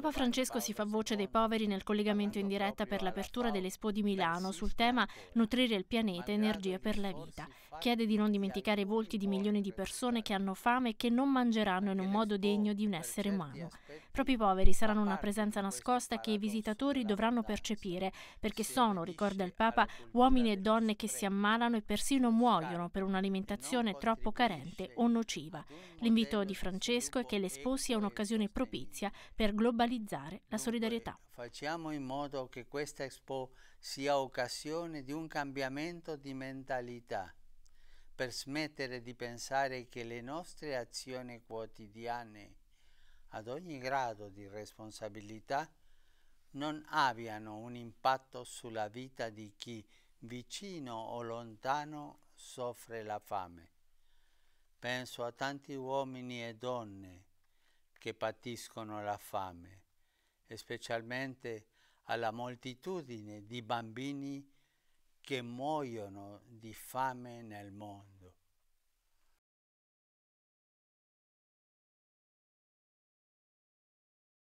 Papa Francesco si fa voce dei poveri nel collegamento in diretta per l'apertura dell'Expo di Milano sul tema Nutrire il pianeta, energie per la vita. Chiede di non dimenticare i volti di milioni di persone che hanno fame e che non mangeranno in un modo degno di un essere umano. Proprio i poveri saranno una presenza nascosta che i visitatori dovranno percepire perché sono, ricorda il Papa, uomini e donne che si ammalano e persino muoiono per un'alimentazione troppo carente o nociva. L'invito di Francesco è che l'Expo sia un'occasione propizia per globalizzare realizzare la solidarietà. Facciamo in modo che questa Expo sia occasione di un cambiamento di mentalità per smettere di pensare che le nostre azioni quotidiane ad ogni grado di responsabilità non abbiano un impatto sulla vita di chi vicino o lontano soffre la fame. Penso a tanti uomini e donne che patiscono la fame, e specialmente alla moltitudine di bambini che muoiono di fame nel mondo.